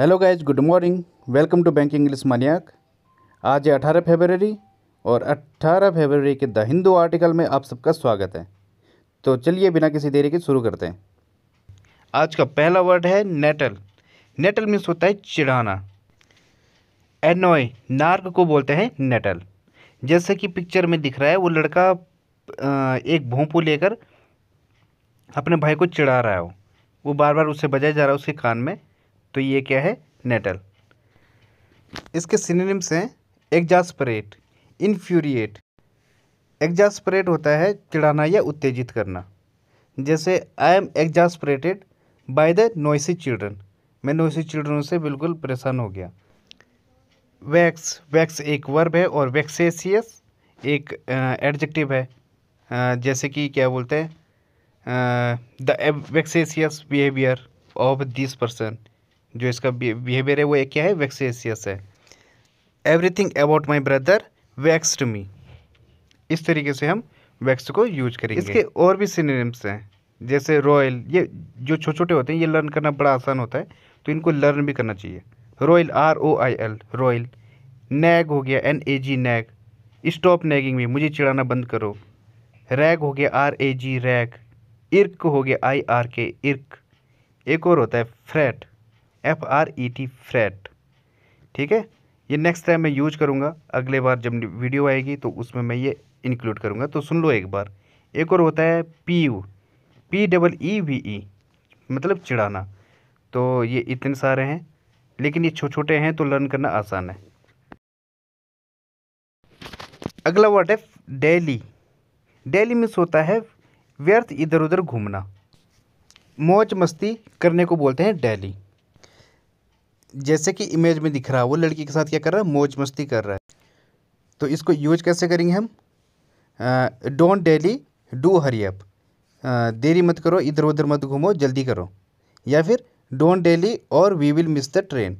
hello guys good morning welcome to bank English maniac आज है अठारह फेबररी और अट्ठारह फेबररी के द हिंदू आर्टिकल में आप सबका स्वागत है तो चलिए बिना किसी देरी के शुरू करते हैं आज का पहला वर्ड है नेटल नेटल मीन्स होता है चिढ़ाना एनोय नार्क को बोलते हैं नेटल जैसे कि पिक्चर में दिख रहा है वो लड़का एक भोंपू लेकर अपने भाई को चिढ़ा रहा है वो बार बार उसे बजाया जा रहा है उसके कान में तो ये क्या है नेटल इसके सिनेम्स हैं एग्जास्परेट इन्फ्यूरिएट एग्जास्परेट होता है चिढ़ाना या उत्तेजित करना जैसे I am exasperated by the noisy children मैं नोइसी चिल्ड्रन से बिल्कुल परेशान हो गया वैक्स वैक्स एक वर्ब है और वैक्सेसियस एक एडजेक्टिव है जैसे कि क्या बोलते हैं the vexatious behaviour of this person जो इसका बिहेवियर है वो क्या है वैक्सीसियस है everything about my brother vexed me इस तरीके से हम वैक्स को यूज करेंगे इसके और भी सीनेम्स हैं जैसे रॉयल ये जो छोटे छोटे होते हैं ये लर्न करना बड़ा आसान होता है तो इनको लर्न भी करना चाहिए roil R O I L roil nag हो गया N A G nag stop nagging में मुझे चिड़ाना बंद करो रैग हो गया आर ए जी रैग इर्क हो गया आई आर के इर्क एक और होता है fret F R E T fret ठीक है ये नेक्स्ट टाइम मैं यूज करूँगा अगले बार जब वीडियो आएगी तो उसमें मैं ये इंक्लूड करूँगा तो सुन लो एक बार एक और होता है P U P double E V E मतलब चिड़ाना तो ये इतने सारे हैं लेकिन ये छोटे छोटे हैं तो लर्न करना आसान है अगला वर्ड है डेली डेली मीन्स होता है व्यर्थ इधर उधर घूमना मौज मस्ती करने को बोलते हैं डेली जैसे कि इमेज में दिख रहा है वो लड़की के साथ क्या कर रहा है मौज मस्ती कर रहा है तो इसको यूज कैसे करेंगे हम don't dally do hurry up देरी मत करो इधर उधर मत घूमो जल्दी करो या फिर डोंट डेली और we will miss the train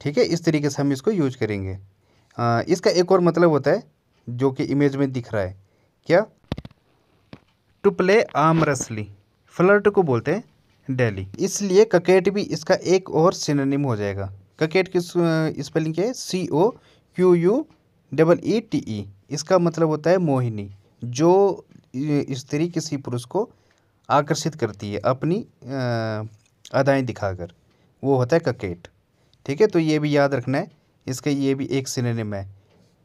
ठीक है इस तरीके से हम इसको यूज करेंगे आ, इसका एक और मतलब होता है जो कि इमेज में दिख रहा है क्या टू प्ले आम रसली फ्लर्ट को बोलते हैं डेली इसलिए ककेट भी इसका एक और सिनोनिम हो जाएगा ककेट की स्पेलिंग क्या है C O Q U double E T E इसका मतलब होता है मोहिनी जो स्त्री किसी पुरुष को आकर्षित करती है अपनी अदाएँ दिखाकर वो होता है ककेट ठीक है तो ये भी याद रखना है इसका ये भी एक सिनेम है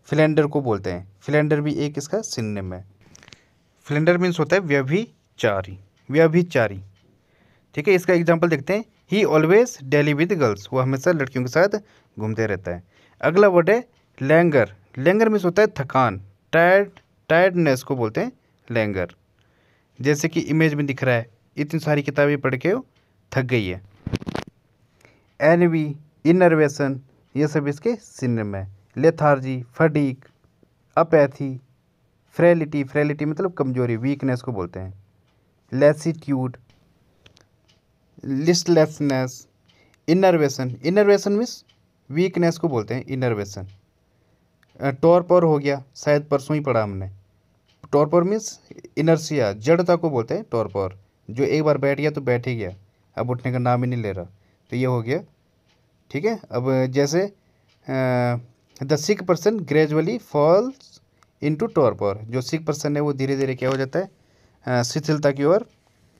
फिलेंडर को बोलते हैं फिलेंडर भी एक इसका सिनेम है फिलेंडर मीन्स होता है व्यभिचारी व्यभिचारी ठीक है इसका एग्जाम्पल देखते हैं he always dally with girls वो हमेशा लड़कियों के साथ घूमते रहता है अगला वर्ड है लैंगर लैंगर मीन्स होता है थकान टायर्ड टायर्डनेस को बोलते हैं लैंगर जैसे कि इमेज में दिख रहा है इतनी सारी किताबें पढ़ के थक गई है एनवी इनर्वेशन ये सब इसके सिनम है lethargy fatigue apathy frailty frailty मतलब कमजोरी वीकनेस को बोलते हैं lassitude listlessness enervation enervation means weakness को बोलते हैं इनर्वेशन टॉर्पर हो गया शायद परसों ही पढ़ा हमने टॉर्पर मीन्स इनर्सिया जड़ता को बोलते हैं टॉर्पर जो एक बार बैठ गया तो बैठ ही गया अब उठने का नाम ही नहीं ले रहा तो ये हो गया ठीक है अब जैसे the sick person gradually falls into torpor जो सिक पर्सन है वो धीरे धीरे क्या हो जाता है शिथिलता की ओर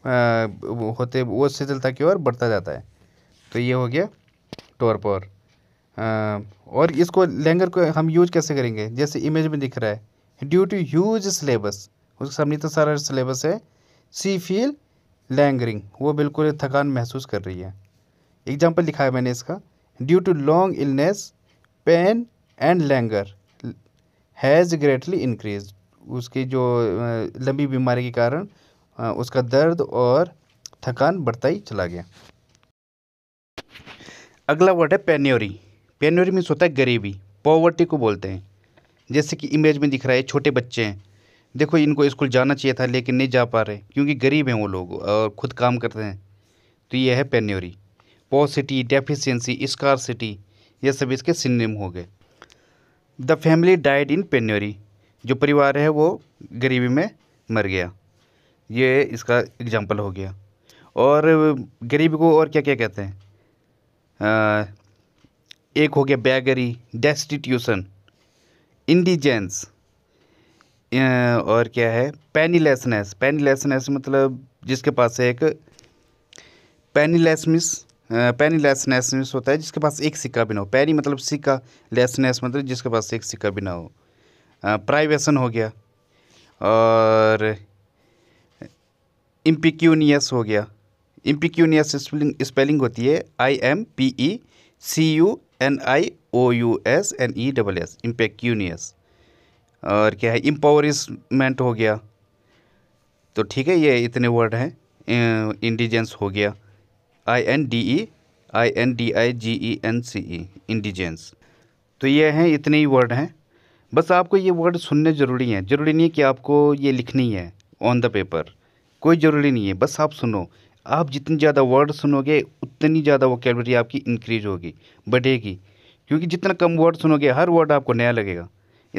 होते वो शिथिलता की ओर बढ़ता जाता है तो ये हो गया टोरपोर और इसको लैंगर को हम यूज कैसे करेंगे जैसे इमेज में दिख रहा है ड्यू टू ह्यूज सिलेबस उसके सामने तो सारा सिलेबस है सी फील लैंगरिंग वो बिल्कुल थकान महसूस कर रही है एग्जाम्पल लिखा है मैंने इसका due to long illness pain and languor has greatly increase उसकी जो लंबी बीमारी के कारण उसका दर्द और थकान बढ़ता ही चला गया अगला वर्ड है पेन्योरी पेन्योरी मीन्स होता है गरीबी पॉवर्टी को बोलते हैं जैसे कि इमेज में दिख रहा है छोटे बच्चे हैं देखो इनको स्कूल जाना चाहिए था लेकिन नहीं जा पा रहे क्योंकि गरीब हैं वो लोग और खुद काम करते हैं तो ये है पेन्योरी पॉसिटी डेफिशिएंसी सिटी ये सब इसके सिनेम हो गए the family died in penury जो परिवार है वो गरीबी में मर गया ये इसका एग्ज़ाम्पल हो गया और गरीबी को और क्या क्या कहते हैं एक हो गया बैगरी डेस्टिट्यूशन इंडिजेंस और क्या है पेनीलेसनेस पेनीलेसनेस मतलब जिसके पास एक पेनीलेसमिस पेनीलेसनेस मिस होता है जिसके पास एक सिक्का भी ना हो पैनी मतलब सिक्का लेसनेस मतलब जिसके पास एक सिक्का भी ना हो प्राइवेशन हो गया और इम्पिक्यूनियस हो गया इम्पिक्यूनियस स्पेलिंग स्पेलिंग होती है I M P E C U N I O U S N E double S impecunious और क्या है इम्पावरिसमेंट हो गया तो ठीक है ये इतने वर्ड हैं इंडिजेंस हो गया I N D E I N D I G E N C E indigence तो ये हैं इतने ही वर्ड हैं बस आपको ये वर्ड सुनने ज़रूरी हैं ज़रूरी नहीं है कि आपको ये लिखनी है ऑन द पेपर कोई ज़रूरी नहीं है बस आप सुनो आप जितनी ज़्यादा वर्ड सुनोगे उतनी ज़्यादा वोकेबलरी आपकी इंक्रीज होगी बढ़ेगी क्योंकि जितना कम वर्ड सुनोगे हर वर्ड आपको नया लगेगा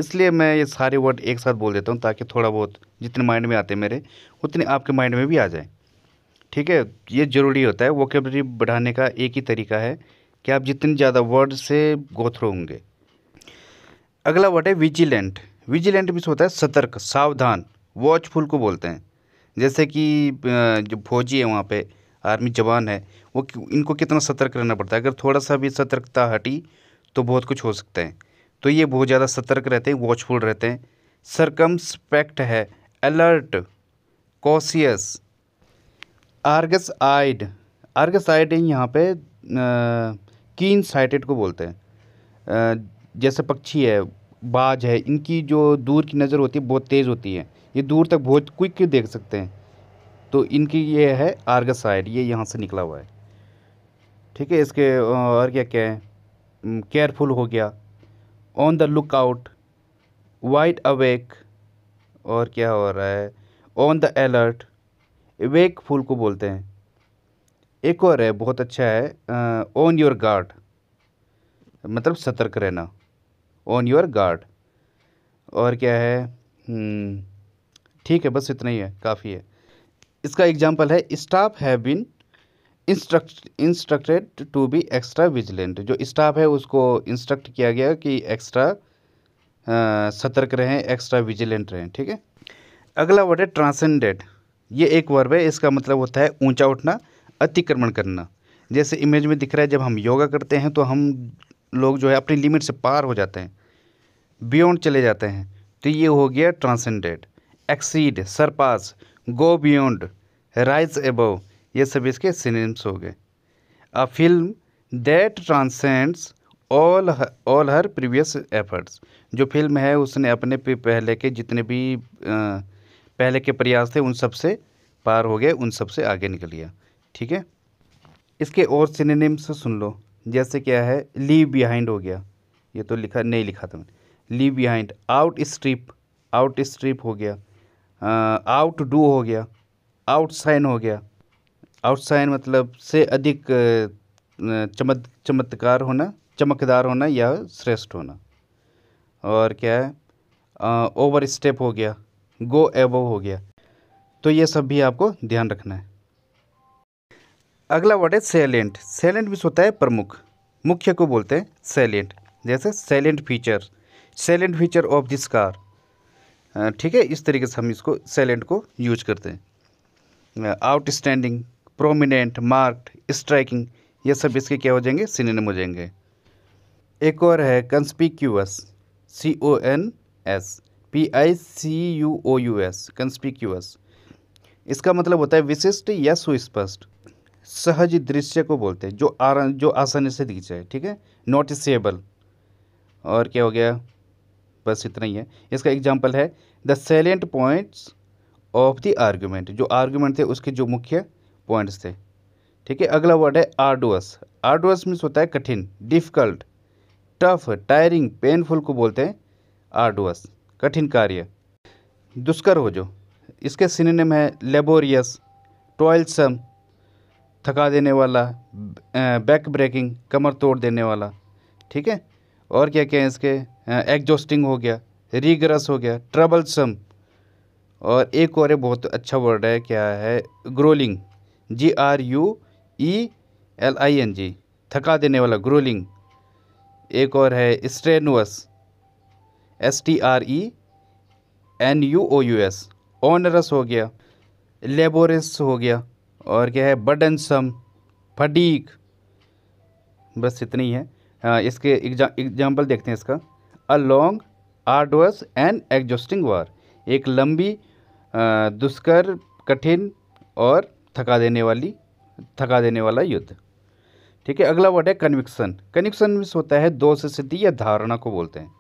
इसलिए मैं ये सारे वर्ड एक साथ बोल देता हूँ ताकि थोड़ा बहुत जितने माइंड में आते मेरे उतने आपके माइंड में भी आ जाए ठीक है ये ज़रूरी होता है वोकेबलरी बढ़ाने का एक ही तरीका है कि आप जितने ज़्यादा वर्ड से गोथ्रो होंगे अगला वर्ड है विजिलेंट विजिलेंट भी होता है सतर्क सावधान वॉचफुल को बोलते हैं जैसे कि जो फौजी है वहाँ पे आर्मी जवान है वो इनको कितना सतर्क रहना पड़ता है अगर थोड़ा सा भी सतर्कता हटी तो बहुत कुछ हो सकता है तो ये बहुत ज़्यादा सतर्क रहते हैं वॉचफुल रहते हैं सरकम्सपेक्ट है alert cautious Argus eyed Argus eyed यहाँ पे कीन साइटेड को बोलते हैं जैसे पक्षी है बाज है इनकी जो दूर की नज़र होती है बहुत तेज़ होती है ये दूर तक बहुत क्विक देख सकते हैं तो इनकी ये है आर्गस साइड ये यहाँ से निकला हुआ है ठीक है इसके और क्या क्या है केयरफुल हो गया on the look out wide awake और क्या हो रहा है ऑन द अलर्ट फुल को बोलते हैं एक और है बहुत अच्छा है ऑन योर गार्ड मतलब सतर्क रहना ऑन योर गार्ड और क्या है ठीक है बस इतना ही है काफ़ी है इसका एग्जाम्पल है staff have been instruct instructed to be extra vigilant जो स्टाफ है उसको इंस्ट्रक्ट किया गया कि एक्स्ट्रा सतर्क रहें एक्स्ट्रा विजिलेंट रहें ठीक है अगला वर्ड है ट्रांसेंडेड ये एक वर्ब है इसका मतलब होता है ऊंचा उठना अतिक्रमण करना जैसे इमेज में दिख रहा है जब हम योगा करते हैं तो हम लोग जो है अपनी लिमिट से पार हो जाते हैं बियॉन्ड चले जाते हैं तो ये हो गया transcended exceed surpass go beyond rise above ये सब इसके सिनेम्स हो गए a film that transcends all all हर प्रीवियस एफर्ट्स जो फिल्म है उसने अपने पहले के जितने भी आ, पहले के प्रयास थे उन सब से पार हो गए उन सब से आगे निकल गया ठीक है इसके और सिनेम्स सुन लो जैसे क्या है लीव बिहाइंड हो गया ये तो लिखा नहीं लिखा था मैंने leave behind outstrip outstrip हो गया आउट डू हो गया आउटसाइन हो गया आउटसाइन मतलब से अधिक चमत् चमत्कार होना चमकदार होना या श्रेष्ठ होना और क्या है ओवर स्टेप हो गया गो एबो हो गया तो ये सब भी आपको ध्यान रखना है अगला वर्ड है सेलेंट सेलेंट भी होता है प्रमुख मुख्य को बोलते हैं सेलेंट जैसे salient feature salient feature of this car ठीक है इस तरीके से हम इसको सेलेंट को यूज करते हैं आउटस्टैंडिंग प्रोमिनेंट मार्क्ड स्ट्राइकिंग ये सब इसके क्या हो जाएंगे सिनेम हो जाएंगे एक और है conspicuous C O N S P I C U O U S conspicuous इसका मतलब होता है विशिष्ट या सुस्पष्ट सहज दृश्य को बोलते हैं जो आर जो आसानी से दिख जाए ठीक है नोटिसेबल और क्या हो गया बस इतना ही है इसका एग्जाम्पल है the salient points of the argument जो आर्ग्यूमेंट थे उसके जो मुख्य पॉइंट्स थे ठीक है अगला वर्ड है आर्डोअस आर्डोअस मीन्स होता है कठिन डिफ़िकल्ट टफ टायरिंग पेनफुल को बोलते हैं आर्डोअस कठिन कार्य दुष्कर हो जो इसके सिनेम है लेबोरियस टॉयल्सम थका देने वाला बैक ब्रेकिंग कमर तोड़ देने वाला ठीक है और क्या क्या है इसके हाँ, एग्जॉस्टिंग हो गया रिग्रस हो गया ट्रबलसम और एक और बहुत अच्छा वर्ड है क्या है gruelling G R U E L I N G थका देने वाला ग्रोलिंग एक और है strenuous S T R E N U O U S onerous हो गया लेबोरस हो गया और क्या है बडनसम फडीक बस इतनी है आ, हाँ, इसके एग्जाम्पल देखते हैं इसका a long arduous and exhausting war एक लंबी दुष्कर कठिन और थका देने वाली थका देने वाला युद्ध ठीक है अगला वर्ड है कन्विक्सन कन्विक्सन में होता है दो से सिद्धि या धारणा को बोलते हैं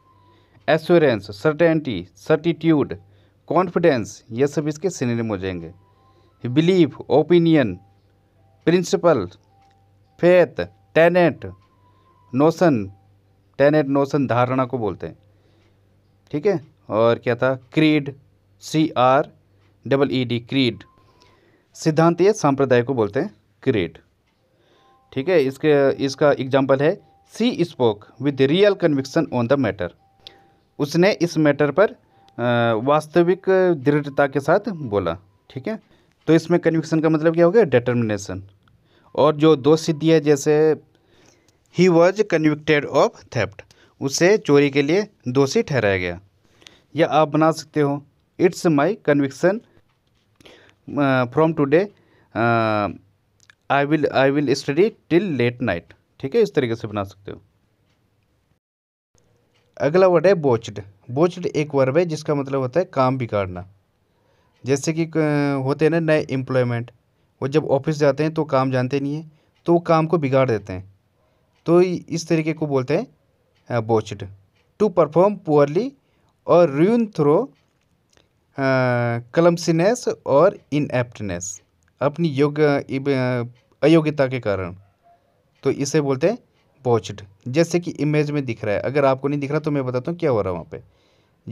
एश्योरेंस सर्टेनिटी सर्टिट्यूड कॉन्फिडेंस ये सब इसके सिनेम हो जाएंगे belief opinion principle faith tenet notion tenet notion धारणा को बोलते हैं ठीक है और क्या था creed C R double E e D creed सिद्धांत या सांप्रदाय को बोलते हैं क्रीड ठीक है इसके इसका एग्जाम्पल है she spoke with real conviction on the matter उसने इस मैटर पर वास्तविक दृढ़ता के साथ बोला ठीक है तो इसमें कन्विक्सन का मतलब क्या हो गया डिटर्मिनेशन और जो दो सिद्धियाँ जैसे he was convicted of theft उसे चोरी के लिए दोषी ठहराया गया या आप बना सकते हो it's my conviction from today I will I will study till late night ठीक है इस तरीके से बना सकते हो अगला वर्ड है बोचड बोचड एक वर्ब है जिसका मतलब होता है काम बिगाड़ना जैसे कि uh, होते हैं ना नए एम्प्लॉयमेंट वो जब ऑफिस जाते हैं तो काम जानते नहीं हैं तो वो काम को बिगाड़ देते हैं तो इस तरीके को बोलते हैं बोचड टू परफॉर्म पुअरली और रून थ्रो कलमसीनेस और इनएप्टनेस अपनी योग्य अयोग्यता के कारण तो इसे बोलते हैं बोचड जैसे कि इमेज में दिख रहा है अगर आपको नहीं दिख रहा तो मैं बताता हूँ क्या हो रहा है वहाँ पे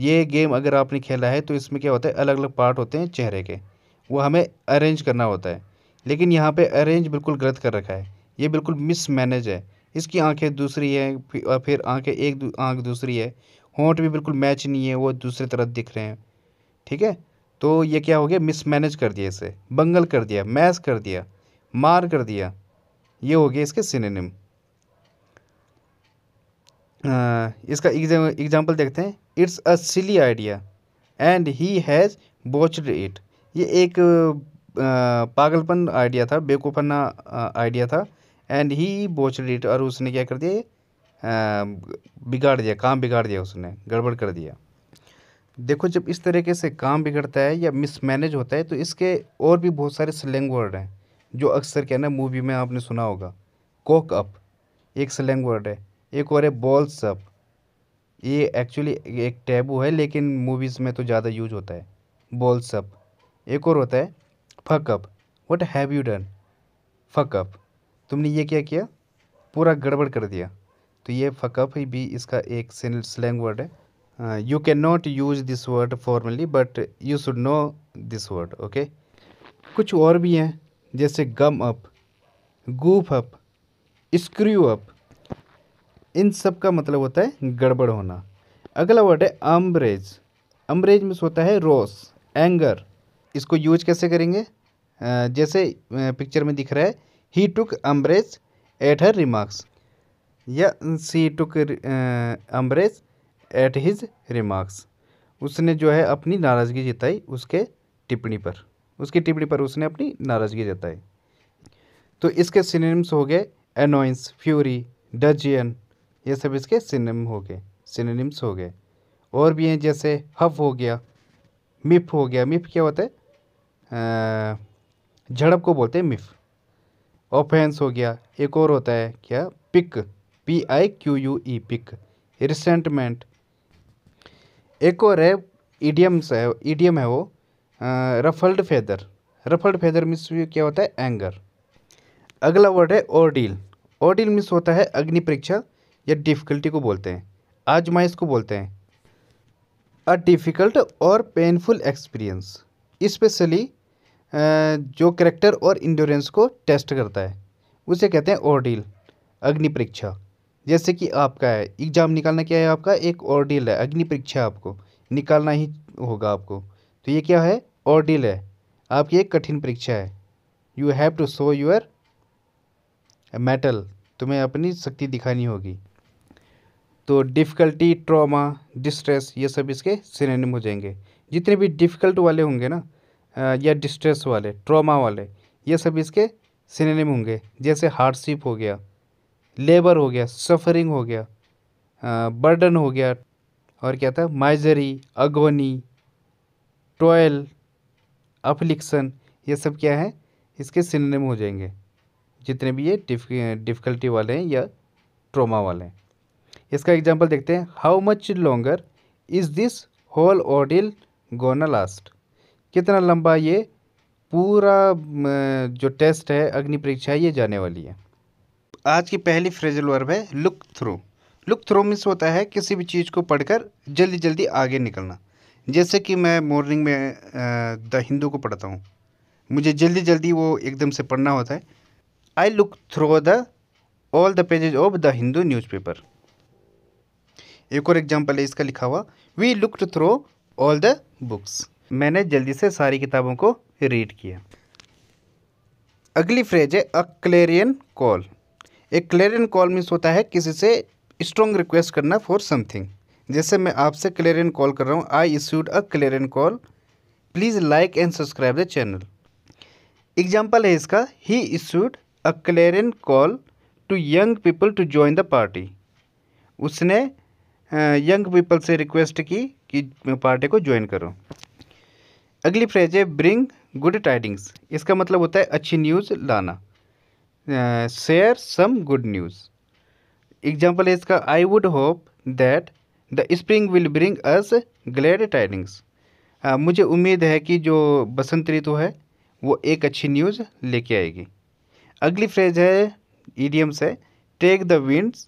ये गेम अगर आपने खेला है तो इसमें क्या होता है अलग अलग पार्ट होते हैं चेहरे के वो हमें अरेंज करना होता है लेकिन यहाँ पे अरेंज बिल्कुल गलत कर रखा है ये बिल्कुल मिसमैनेज है इसकी आंखें दूसरी हैं और फिर आंखें एक आंख दूसरी है होंठ भी बिल्कुल मैच नहीं है वो दूसरी तरफ दिख रहे हैं ठीक है तो ये क्या हो गया मिसमैनेज कर दिया इसे बंगल कर दिया मैस कर दिया मार कर दिया ये हो गया इसके सिनेम इसका एग्जाम्पल देखते हैं it's a silly idea and he has botched it ये एक आ, पागलपन आइडिया था बेवकूफाना आइडिया था एंड ही बोच डिट और उसने क्या कर दिया बिगाड़ दिया काम बिगाड़ दिया उसने गड़बड़ कर दिया देखो जब इस तरीके से काम बिगड़ता है या मिसमैनेज होता है तो इसके और भी बहुत सारे स्लैंग वर्ड हैं जो अक्सर क्या ना मूवी में आपने सुना होगा कोक अप एक स्लैंग वर्ड है एक और है बॉल्स अप ये एक्चुअली एक टैबू है लेकिन मूवीज़ में तो ज़्यादा यूज होता है बॉल्स अप एक और होता है fuck up what have you done fuck up तुमने ये क्या किया पूरा गड़बड़ कर दिया तो ये फकअप भी इसका एक स्लैंग वर्ड है you can not use this word formally but you should know this word okay कुछ और भी हैं जैसे gum up goof up screw up इन सब का मतलब होता है गड़बड़ होना अगला वर्ड है अम्बरेज अम्बरेज में होता है रोस एंगर इसको यूज कैसे करेंगे uh, जैसे पिक्चर uh, में दिख रहा है he took umbrage at her remarks या she took umbrage at his remarks उसने जो है अपनी नाराज़गी जताई उसके टिप्पणी पर उसकी टिप्पणी पर उसने अपनी नाराज़गी जताई तो इसके सिनेम्स हो गए एनोइंस फ्यूरी डजियन ये सब इसके सिनेम हो गए सिनेम्स हो गए और भी हैं जैसे हफ हो गया मिफ हो गया मिफ क्या होता है झड़प को बोलते हैं मिफ़ ऑफेंस हो गया एक और होता है क्या pique P I Q U E pique resentment एक और है ईडियम्स है ईडियम है वो रफल्ड फेदर रफल्ड फेदर मिस क्या होता है एंगर अगला वर्ड है ओडील ओडील मिस होता है अग्नि परीक्षा या डिफ़िकल्टी को बोलते हैं आजमाइश को बोलते हैं अ डिफ़िकल्ट और पेनफुल एक्सपीरियंस स्पेशली जो करेक्टर और इंडोरेंस को टेस्ट करता है उसे कहते हैं ऑर्डील अग्नि परीक्षा जैसे कि आपका है एग्ज़ाम निकालना क्या है आपका एक ऑर्डील है अग्नि परीक्षा आपको निकालना ही होगा आपको तो ये क्या है ऑर्डील है आपकी एक कठिन परीक्षा है you have to show your mettle तुम्हें अपनी शक्ति दिखानी होगी तो डिफ़िकल्टी ट्रॉमा डिस्ट्रेस ये सब इसके सिनेम हो जाएंगे जितने भी डिफ़िकल्ट वाले होंगे ना या डिस्ट्रेस वाले ट्रॉमा वाले ये सब इसके सिनेम होंगे जैसे हार्डशिप हो गया लेबर हो गया सफरिंग हो गया बर्डन हो गया और क्या था माइजरी अगोनी टोयल अफ्लिक्सन ये सब क्या है इसके सिनेम हो जाएंगे जितने भी ये डिफ़िकल्टी वाले हैं या ट्रोमा वाले हैं इसका एग्जाम्पल देखते हैं how much longer is this whole ordeal gonna last कितना लंबा ये पूरा जो टेस्ट है अग्नि परीक्षा है ये जाने वाली है आज की पहली फ्रेजल वर्ब है look through look through means होता है किसी भी चीज़ को पढ़कर जल्दी जल्दी आगे निकलना जैसे कि मैं मॉर्निंग में द हिंदू को पढ़ता हूँ मुझे जल्दी जल्दी वो एकदम से पढ़ना होता है I look through the all the pages of the Hindu newspaper एक और एग्जाम्पल है इसका लिखा हुआ we looked through all the books मैंने जल्दी से सारी किताबों को रीड किया अगली फ्रेज है अ क्लेरियन कॉल एक क्लेरियन कॉल मीन्स होता है किसी से स्ट्रॉन्ग रिक्वेस्ट करना फॉर समथिंग जैसे मैं आपसे क्लेरियन कॉल कर रहा हूँ I issued a clarion call please like and subscribe the channel example है इसका he issued a clarion call to young people to join the party उसने यंग पीपल से रिक्वेस्ट की कि पार्टी को ज्वाइन करो अगली फ्रेज है ब्रिंग गुड टाइडिंग्स इसका मतलब होता है अच्छी न्यूज़ लाना share some good news example है इसका I would hope that the spring will bring us glad tidings मुझे उम्मीद है कि जो बसंत ऋतु है वो एक अच्छी न्यूज़ लेके आएगी अगली फ्रेज है ईडियम्स है take the winds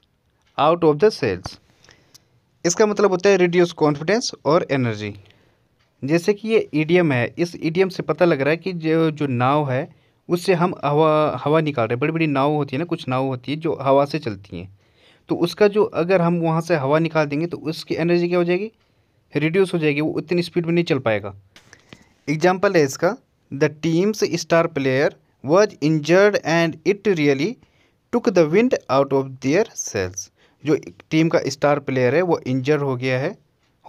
out of the sails इसका मतलब होता है रिड्यूस कॉन्फिडेंस और एनर्जी जैसे कि ये ईडीएम है इस ईडीएम से पता लग रहा है कि जो जो नाव है उससे हम हवा हवा निकाल रहे हैं बड़ी बड़ी नाव होती है ना कुछ नाव होती है जो हवा से चलती हैं तो उसका जो अगर हम वहाँ से हवा निकाल देंगे तो उसकी एनर्जी क्या हो जाएगी रिड्यूस हो जाएगी वो उतनी स्पीड में नहीं चल पाएगा एग्जाम्पल है इसका the team's star player was injured and it really took the wind out of their sails जो टीम का स्टार प्लेयर है वो इंजर्ड हो गया है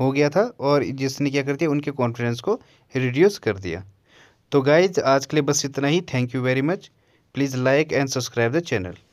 हो गया था और जिसने क्या कर दिया उनके कॉन्फिडेंस को रिड्यूस कर दिया तो गाइज आज के लिए बस इतना ही thank you very much please like and subscribe the channel